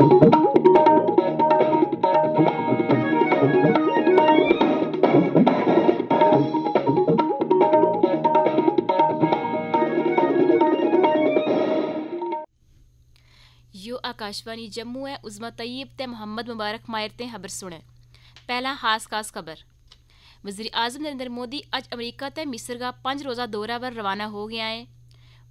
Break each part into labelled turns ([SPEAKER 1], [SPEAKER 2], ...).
[SPEAKER 1] यो आकाशवाणी जम्मू है उज़मा तयब ते मोहम्मद मुबारक मायर ते खबर सुने पहला खास खास खबर वजीर आजम नरेंद्र मोदी अज अमरीका ते मिस्र का पांच रोज़ा दौरा पर रवाना हो गया है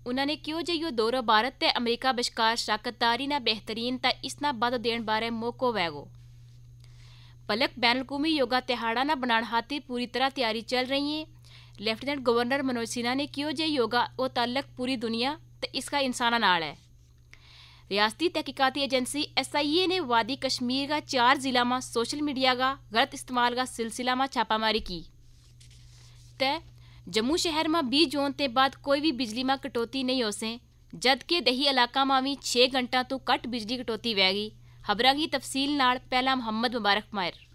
[SPEAKER 1] उन्होंने કયો જે યો દોરો ભારત તે અમેરિકા બશકાર શાકતારીના इस તા ઇસના બદ દેણ બારે મોકો વેગો પલક બેનલકુમી યોગા તેહાડાના બનાણ હાથી પૂરી તરહ તૈયારી ચલ રહી હે लेफ्टिनेंट गवर्नर मनोज सिन्हा ने क्यों जे योगा वो तलक पूरी दुनिया तो इसका इंसाना नाल है तहकीकती एजेंसी एस आई ए ने वादी कश्मीर का चार जिला में सोशल मीडिया का गलत इस्तेमाल का सिलसिला में छापामारी की तय जम्मू शहर में भी जून के बाद कोई भी बिजली में कटौती नहीं हो सें जबकि दही इलाका में भी छे घंटा तो घट बिजली कटौती वह गई खबर की तफसील पहला मुहम्मद मुबारक मायर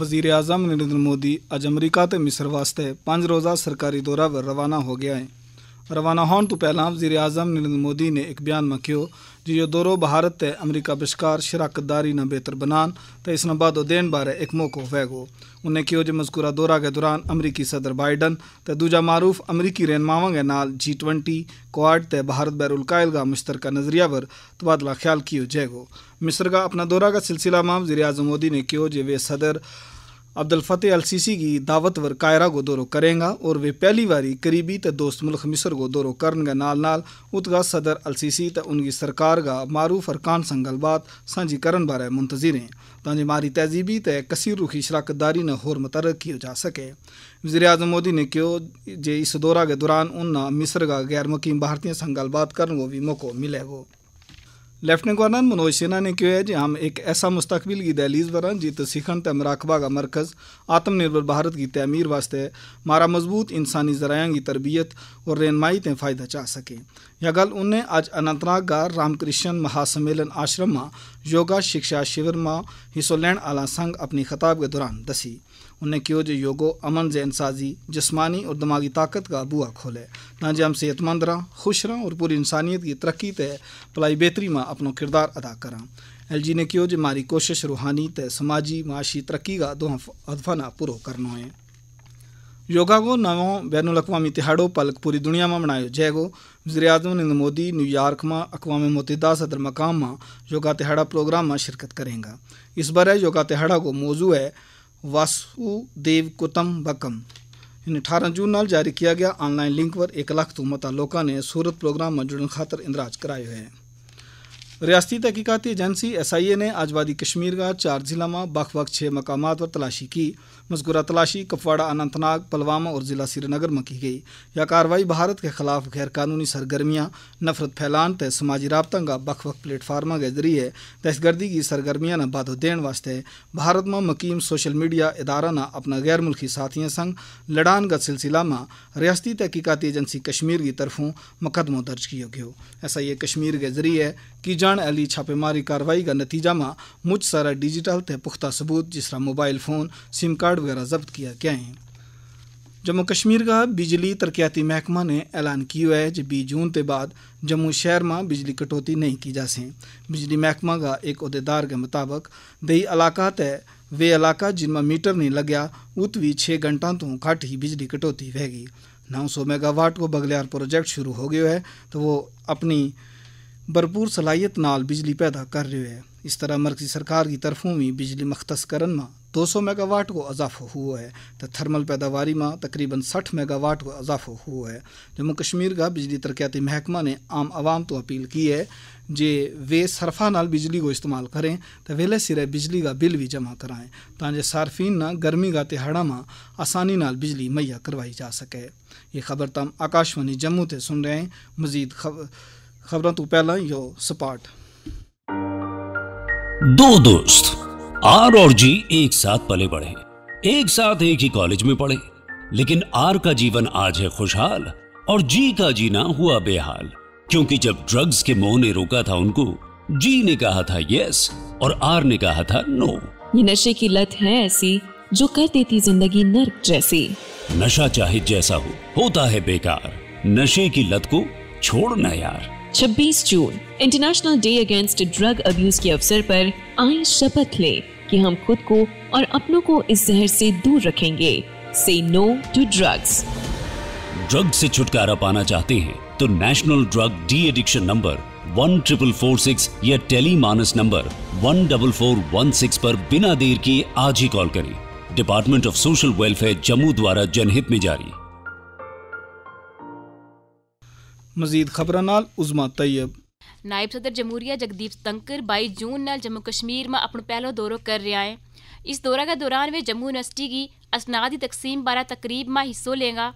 [SPEAKER 2] वजीर आजम नरेंद्र मोदी अज अमरीका मिस्र वास्ते पांच रोजा सरकारी दौरा पर रवाना हो गया है रवाना होने રવાના तो હોન नरेंद्र मोदी ने एक बयान में એક जो ये दौरों भारत દોરો अमरीका તે અમેરિકા બશકાર न बेहतर बनान इस ઇસના બાદો देन बारे एक मौक़ो फैगो उन्हें कहो जो मजकूरा दौरा के दौरान अमरीकी सदर बाइडन तो दूजा मारूफ अमरीकी रहनमावों के नाल जी ट्वेंटी क्वाड ते भारत बैरुलकायल का मुश्तरक नजरिया पर तबादला ख्याल किया जाएगा मिस्र का अपना दौरा का सिलसिला माम वजी अजम मोदी ने कहो जो वे सदर अब्दुल फतेह अल सीसी की दावत वर कायरा को दौरों करेगा और वे पहली बारी करीबी तो दोस्त मुल्क मिस्र को दौरों करने नाल नाल उतगा सदर अल सीसी तो उनकी सरकार का मारूफ अरकान संग गलबात साझी करने बारे मुंतजर हैं ताकि मारी तहजीबी तो कसीर रुखी शराकतदारी ने होर मुतर किया जा सके वजी अजम मोदी ने कहो जे इस दौरा के दौरान उन्हें मिस्र का गैर मुकीम भारतीय संग गलबात करने को भी मौको मिलेगा लेफ्टिनेंट गवर्नर मनोज सिन्हा ने कहा है कि हम एक ऐसा मुस्तकबिल की दहलीज बरान जित सीखन तमराकबा का मरकज आत्मनिर्भर भारत की तमीर वास्ते मारा मजबूत इंसानी जराया की तरबियत और रहनमाई ते फायदा चाह सके यह गल उन्हें आज अनंतनाग का रामकृष्ण महासम्मेलन आश्रम में योगा शिक्षा शिविर में हिस्सों लैन आला संघ अपनी खिताब के दौरान दसी उन्हें कहो जो योगो अमन जहन साजी जिसमानी और दिमागी ताकत का बुआ खोले ना ताकि हम सेहतमंद रहा खुश रहा और पूरी इंसानियत की तरक्की ते भलाई बेहतरी में अपनो किरदार अदा करा एल जी ने कहो जो मारी कोशिश रूहानी ते समाजी माशी तरक्की का दो अदफाना पूरा करना है योगा को नवो बैन अवी तिहाड़ो पलक पूरी दुनिया में मनायो जैगो वजीर अजम नरेंद्र मोदी न्यूयॉर्क में अकवा मुतहदा सदर मकाम में योगा तिहाड़ा प्रोग्राम में शिरकत करेंगे इस बार योगा तिहाड़ा को मौजू है वासुदेव कुतम बकम इन्हें अठारह जून नाल जारी किया गया ऑनलाइन लिंक पर एक लाख तो मता लोगों ने सूरत प्रोग्राम में जुड़ने खातर इंदराज कराए हुए हैं रियासती तहकीकती एजेंसी एस आई ए ने आज वादी कश्मीर का चार जिला में बख बख छः मकाम पर तलाशी की मजकूरा तलाशी कपवाड़ा अनंतनाग पलवामा और जिला श्रीनगर में की गई यह कार्रवाई भारत के खिलाफ गैरकानूनी सरगर्मियाँ नफरत फैलान तय समाजी रबतों का बख बख प्लेटफार्मा के जरिए दहशतगर्दी की सरगर्मियाँ ने बाधो देने वास्ते भारत में मकीम सोशल मीडिया इदारा ने अपना गैर मुल्की साथियों संग लड़ान का सिलसिला में रियासती तहकीकती एजेंसी कश्मीर की तरफों मुकदमों दर्ज किया गया एस आई ए कश्मीर के जरिए की जाने अली छापेमारी कार्रवाई का नतीजा में मुझ सारा डिजिटल ते पुख्ता सबूत जिसरा मोबाइल फ़ोन सिम कार्ड वगैरह जब्त किया गया है जम्मू कश्मीर का बिजली तरक्याती महकमा ने ऐलान किया है कि बीस जून के बाद जम्मू शहर में बिजली कटौती नहीं की जा सें बिजली महकमा का एक अहदेदार के मुताबिक दई इलाका तय वे इलाका जिनमें मीटर नहीं लग्या उत भी छः घंटा तो घट ही बिजली कटौती रहेगी नौ सौ मेगावाट को बगलियार प्रोजेक्ट शुरू हो गया है तो वो अपनी भरपूर सलाहियत नाल बिजली पैदा कर रहे ਹੈ इस तरह मरकजी सरकार की तरफों भी बिजली मख्तस करन में दो सौ मेगावाट को अजाफो हुआ है तो थर्मल पैदावारी में तकरीबन सठ मेगावाट को अजाफो हुआ है जम्मू कश्मीर का बिजली तरक्याती महकमा ने आम आवाम तो अपील की है जे वे सरफा नाल बिजली को इस्तेमाल करें तो वेले सिरे बिजली का बिल भी जमा कराएं ताजे सार्फिन ना गर्मी का तिहाड़ा में आसानी नाल बिजली मुहैया करवाई जा सके ये खबर तम आकाशवाणी जम्मू से सुन रहे हैं मजीद खबर ਖਬਰਾਂ ਤੋਂ ਪਹਿਲਾਂ ਯੋ ਸਪਾਟ
[SPEAKER 3] दो दोस्त आर और जी एक साथ पले बढ़े एक साथ एक ही कॉलेज में पढ़े लेकिन आर का जीवन आज है खुशहाल और जी का जीना हुआ बेहाल क्योंकि जब ड्रग्स के मोह ने रोका था उनको जी ने कहा था यस और आर ने कहा था नो ये नशे की लत है ऐसी जो कर देती जिंदगी नर्क जैसी नशा चाहे जैसा हो होता है बेकार नशे की लत को छोड़ना यार
[SPEAKER 1] 26 जून international day against drug abuse के अवसर पर आई शपथ ले कि हम खुद को और अपनों को इस जहर से दूर रखेंगे से नो टू ड्रग्स
[SPEAKER 3] ड्रग से छुटकारा पाना चाहते हैं तो national drug de addiction number one triple four six या tele MANAS number one double four one six पर बिना देर के आज ही कॉल करें department of social welfare Jammu द्वारा जनहित में जारी
[SPEAKER 2] मजीद खबर उजमा तैयब
[SPEAKER 1] नायब सदर जमहूरिया जगदीप तंकर बई जून न जम्मू कश्मीर में अपना पहलो दौरो कर रहा है इस दौरा के दौरान वे जम्मू यूनिवर्सिटी की असनाद तकसीम बारा तकरीब में हिस्सों लेगा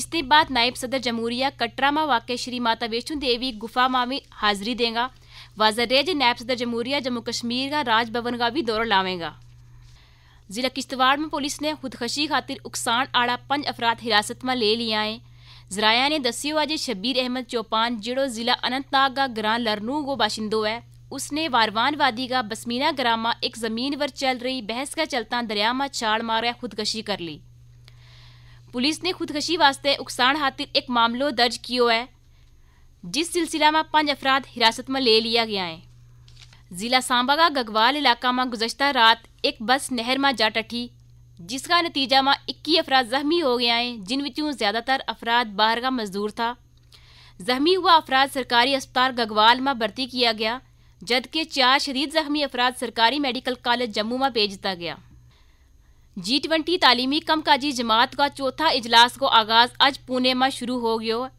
[SPEAKER 1] इसके बाद नायब सदर जमहूरिया कटरा में वाक़ श्री माता वैष्णो देवी गुफा में भी हाजिरी देगा वाजर रेज नायब सदर जमहूरिया जम्मू कश्मीर का राजभवन का भी दौरा लावेगा जिला किश्तवाड़ में पुलिस ने खुदकशी खातिर उकसाण आला पंज अफराद हिरासत में ले लिया है जराया ने दस्सियो जो शब्बीर अहमद चौपान जेड़ो जिला अनंतनाग का ग्रां लरनू को बाशिंदो है उसने वारवान वादी का बसमीना ग्रामा एक जमीन पर चल रही बहस का चलता दरिया में छाल मार खुदकशी कर ली पुलिस ने खुदकशी वास्ते उकसाण खातिर एक मामलो दर्ज किया है जिस सिलसिला में पांच अफराद हिरासत में ले लिया गया है जिला सांबा का गगवाल इलाका में गुजशत रात एक बस नहर में जा टठी जिसका नतीजा में इक्की अफराद जख्मी हो गया है जिन विचों ज़्यादातर अफराद बाहर का मजदूर था जख्मी हुआ अफराद सरकारी अस्पताल गगवाल में भर्ती किया गया जबकि चार शदीद जख्मी अफराद सरकारी मेडिकल कॉलेज जम्मू में भेज दिया गया जी ट्वेंटी तालीमी कमकाजी जमात का चौथा इजलास को आगाज़ आज पुणे में शुरू हो गया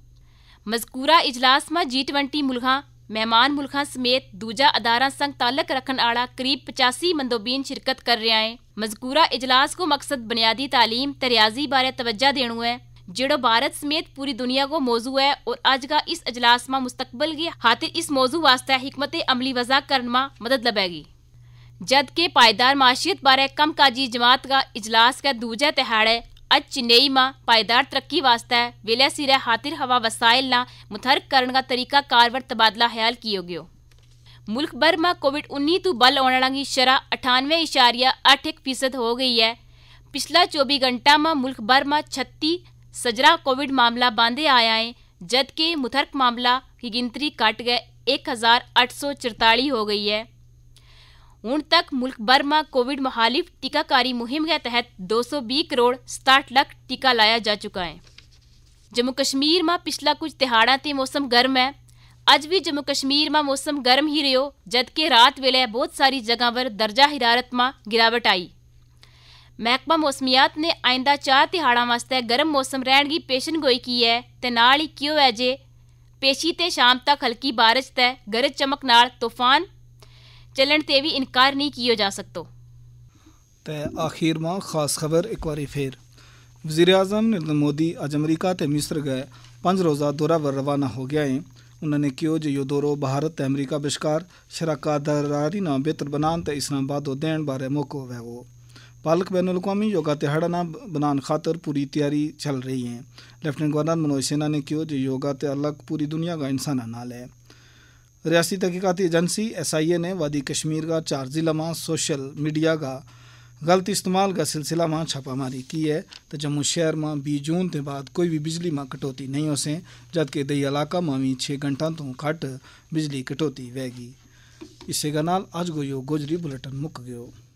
[SPEAKER 1] मजकूरा इजलास में जी ट्वेंटी मुल्हा मेहमान मुल्क समेत दूजा अदारा ਸੰਗ ਤਾਲਕ रखने आला करीब पचासी मंदोबीन शिरकत कर रहा है मजकूरा इजलास को मकसद बुनियादी तालीम तरियाजी बारे तवज्जा ਦੇਣੂ है जेड़ो भारत समेत पूरी दुनिया को मौजू है और आज का इस अजलास में मुस्तकबल की हाथिर इस मौजू वास्ते हमत अमली वजह करने में मदद लगेगी जद के पायदार माशियत बारे कम काजी जमात का इजलास का दूजा तिहाड़ है अज चेन्नई में पायदार तरक्की है वेलिया सिरे हातिर हवा वसायल ना मुथरक करने का तरीका कारवर तबादला ख्याल किया गया मुल्क भर में कोविड उन्नीस तो बल आने की शरह अठानवे इशारिया अठ एक फीसद हो गई है पिछला चौबीस घंटा में मुल्क भर में छत्ती सजरा कोविड मामला बांधे आया है जबकि मुथरक मामला की गिनती घट गए एक हजार अठ सौ चरताली हो गई है हूँ तक मुल्क भर में कोविड मुखालिफ टीकाकारी मुहिम के तहत 220 करोड़ सताहठ लाख टीका लाया जा चुका है जम्मू कश्मीर में पिछला कुछ तिहाड़ा ते मौसम गर्म है अज भी जम्मू कश्मीर में मौसम गर्म ही रो जबकि रात वेले बहुत सारी जगह पर दर्जा हिरारत में गिरावट आई महकमा मौसमियात ने आइंदा चार तिहाड़ों वास्ते गर्म मौसम रहने की पेशनगोई की है तो नाल ही क्यों है जे पेशी तो शाम तक हल्की बारिश ते गरज चमक नाल तूफान चलन ते भी इनकार नहीं किया जा सकतो
[SPEAKER 2] ते आखिर मां खास खबर एक बार फिर वजीर आजम नरेंद्र मोदी अज अमरीका ते मिस्र गए पांच रोज़ा दौरा पर रवाना हो गया है उन्होंने कहो जो यो दौरो भारत ते अमरीका बशकार शराका दरारी ना बेहतर बनान ते इस्लामाबाद देने बारे मौको है वो पालक बैन अवी योगा तिहाड़ा ना बनाने खातर पूरी तैयारी चल रही है लेफ्टिनेंट गवर्नर मनोज सिन्हा ने कहो जो योगा ते अलग पूरी दुनिया का इंसाना नाल है रियासी तहकीकती एजेंसी एस आई ए ने वादी कश्मीर का चार जिला में सोशल मीडिया का गलत इस्तेमाल का सिलसिला में छापामारी की है तो जम्मू शहर में बीस जून के बाद कोई भी बिजली में कटौती नहीं हो से जबकि दई इलाका में भी छः घंटा तो घट बिजली कटौती वह इसे नाल अज गो यो गोजरी बुलेटिन मुक गयो